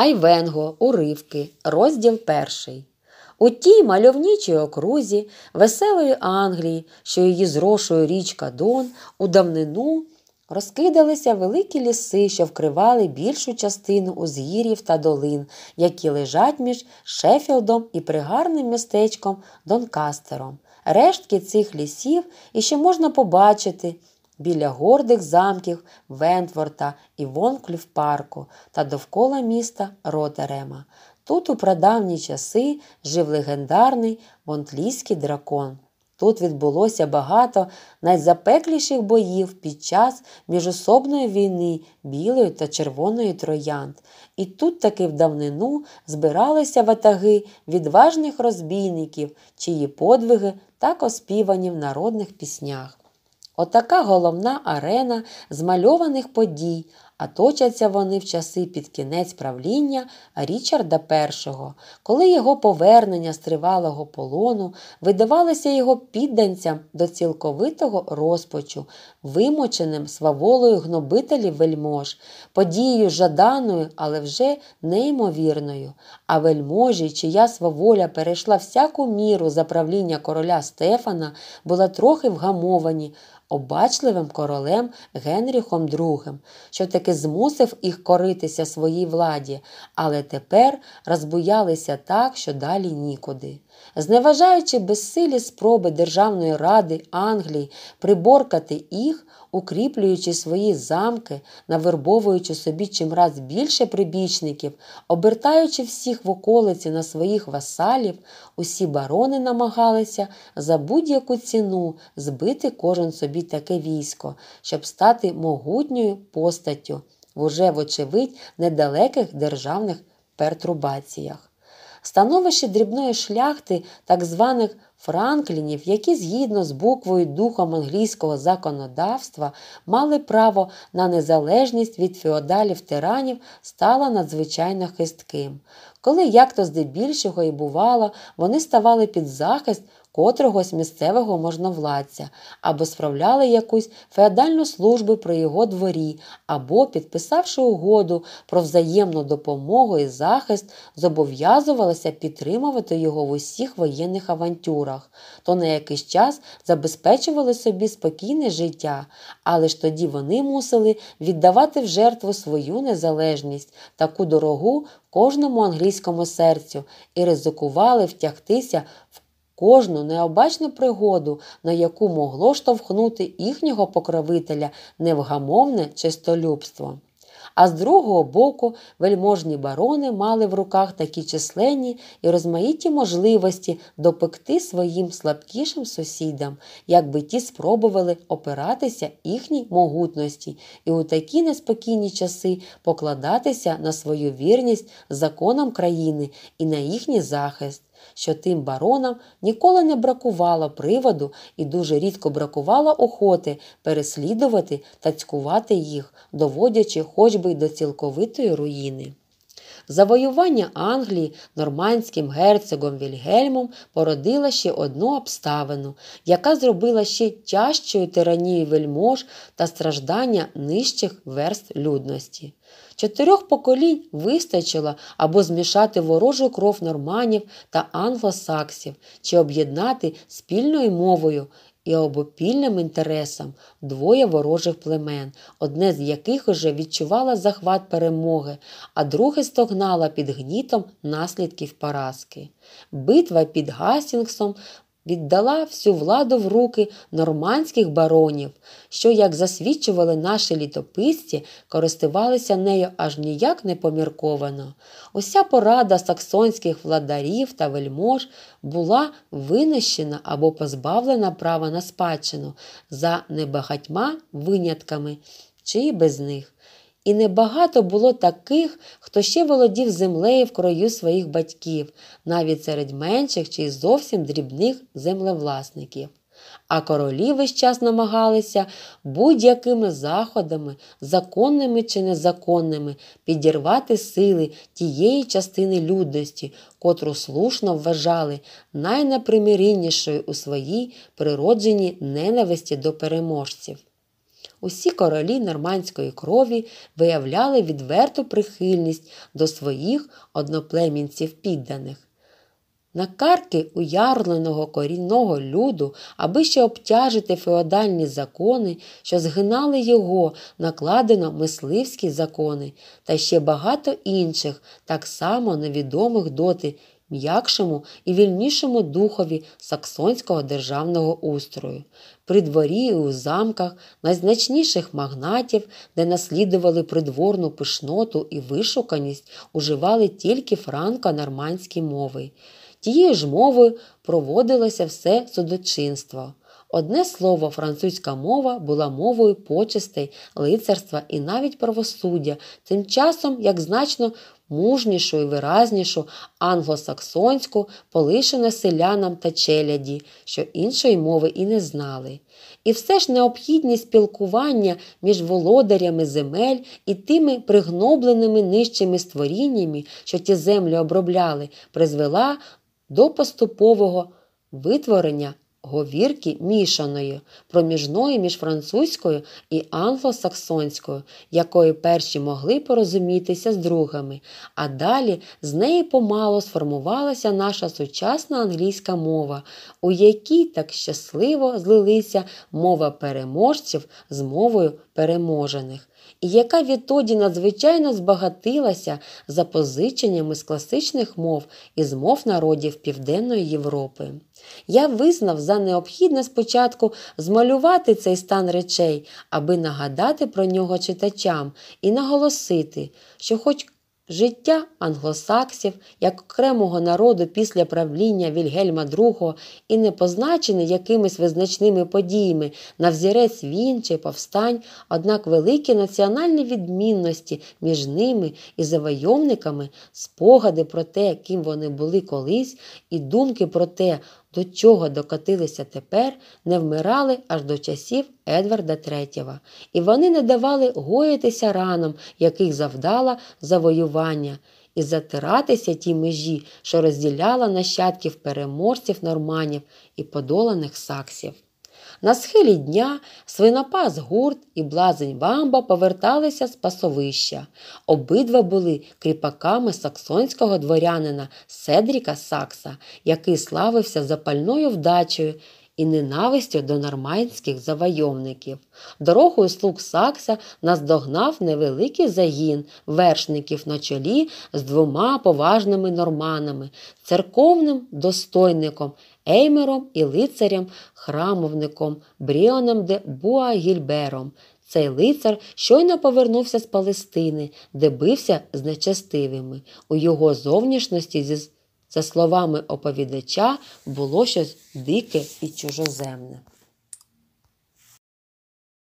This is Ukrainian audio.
Айвенго, уривки, розділ перший. У тій мальовнічій окрузі веселої Англії, що її зрошує річка Дон, у давнину розкидалися великі ліси, що вкривали більшу частину узгір'їв та долин, які лежать між Шеффілдом і пригарним містечком Донкастером. Рештки цих лісів іще можна побачити біля гордих замків Вентворта і Вонклів парку та довкола міста Ротерема. Тут у прадавні часи жив легендарний монтлійський дракон. Тут відбулося багато найзапекліших боїв під час міжособної війни білої та червоної троянд, і тут таки в давнину збиралися ватаги відважних розбійників, чиї подвиги так оспівані в народних піснях. Отака головна арена змальованих подій, а точаться вони в часи під кінець правління Річарда І, коли його повернення з тривалого полону видавалося його підданцям до цілковитого розпочу, вимоченим сваволою гнобителів вельмож, подією жаданою, але вже неймовірною. А вельможі, чия сваволя перейшла всяку міру за правління короля Стефана, була трохи вгамовані обачливим королем Генріхом II, що таки змусив їх коритися своїй владі, але тепер розбуялися так, що далі нікуди. Зневажаючи безсилі спроби Державної ради Англії приборкати їх, укріплюючи свої замки, навербовуючи собі чимраз більше прибічників, обертаючи всіх в околиці на своїх васалів, усі барони намагалися за будь-яку ціну збити кожен собі собі таке військо, щоб стати могутньою постаттю в уже, вочевидь, недалеких державних пертурбаціях. Становище дрібної шляхти так званих Франклінів, які згідно з буквою духом англійського законодавства мали право на незалежність від феодалів тиранів, стало надзвичайно хистким. Коли як то здебільшого і бувало, вони ставали під захист котрогось місцевого можновладця, або справляли якусь феодальну службу при його дворі, або, підписавши угоду про взаємну допомогу і захист, зобов'язувалися підтримувати його в усіх воєнних авантюрах, то на якийсь час забезпечували собі спокійне життя, але ж тоді вони мусили віддавати в жертву свою незалежність, таку дорогу кожному англійському серцю і ризикували втягтися в кожну необачну пригоду, на яку могло штовхнути їхнього покровителя невгамовне чистолюбство. А з другого боку, вельможні барони мали в руках такі численні і розмаїті можливості допекти своїм слабкішим сусідам, якби ті спробували опиратися їхній могутності і у такі неспокійні часи покладатися на свою вірність законам країни і на їхній захист що тим баронам ніколи не бракувало приводу і дуже рідко бракувало охоти переслідувати та цькувати їх, доводячи хоч би й до цілковитої руїни. Завоювання Англії нормандським герцогом Вільгельмом породило ще одну обставину, яка зробила ще тяжчою тиранію вельмож та страждання нижчих верст людності. Чотирьох поколінь вистачило або змішати ворожу кров норманів та англосаксів, чи об'єднати спільною мовою і обопільним інтересам двоє ворожих племен, одне з яких уже відчувало захват перемоги, а друге стогнало під гнітом наслідків поразки. Битва під Гастінгсом віддала всю владу в руки нормандських баронів, що, як засвідчували наші літописці, користувалися нею аж ніяк не помірковано. Уся порада саксонських владарів та вельмож була винищена або позбавлена права на спадщину за небагатьма винятками, чи без них. І небагато було таких, хто ще володів землею в краю своїх батьків, навіть серед менших чи зовсім дрібних землевласників. А королі весь час намагалися будь-якими заходами, законними чи незаконними, підірвати сили тієї частини людності, котру слушно вважали найнепримиріннішою у своїй природженій ненависті до переможців усі королі нормандської крові виявляли відверту прихильність до своїх одноплемінців підданих. На карки уярленого корінного люду, аби ще обтяжити феодальні закони, що згинали його, накладено мисливські закони та ще багато інших, так само невідомих доти м'якшому і вільнішому духові саксонського державного устрою, при дворі і у замках найзначніших магнатів, де наслідували придворну пишноту і вишуканість, уживали тільки франко-нормандські мови. Тією ж мовою проводилося все судочинство. Одне слово, французька мова була мовою почестей, лицарства і навіть правосуддя, тим часом як значно мужнішу і виразнішу англосаксонську полишене селянам та челяді, що іншої мови і не знали. І все ж необхідність спілкування між володарями земель і тими пригнобленими нижчими створіннями, що ті землі обробляли, призвела до поступового витворення говірки мішаної, проміжної між французькою і англосаксонською, якої перші могли порозумітися з другими, а далі з неї помало сформувалася наша сучасна англійська мова, у якій так щасливо злилися мова переможців з мовою переможених. І яка відтоді надзвичайно збагатилася запозиченнями з класичних мов і з мов народів Південної Європи. Я визнав за необхідне спочатку змалювати цей стан речей, аби нагадати про нього читачам і наголосити, що, хоч життя англосаксів як окремого народу після правління Вільгельма II і не позначене якимись визначними подіями на взірець війн чи повстань, однак великі національні відмінності між ними і завойовниками, спогади про те, ким вони були колись, і думки про те, до чого докотилися тепер, не вмирали аж до часів Едварда III. і вони не давали гоїтися ранам, яких завдала завоювання. І затиратися ті межі, що розділяла нащадків переморців норманів і подоланих саксів. На схилі дня свинопас гурт і блазень вамба поверталися з пасовища. Обидва були кріпаками саксонського дворянина Седріка Сакса, який славився запальною вдачею і ненавистю до нормандських завойовників. Дорогою слуг Сакса наздогнав невеликий загін вершників на чолі з двома поважними норманами, церковним достойником, еймером і лицарем, храмовником Бріоном де Буагільбером. Цей лицар щойно повернувся з Палестини, де бився з нечестивими. У його зовнішності зі за словами оповідача, було щось дике і чужоземне.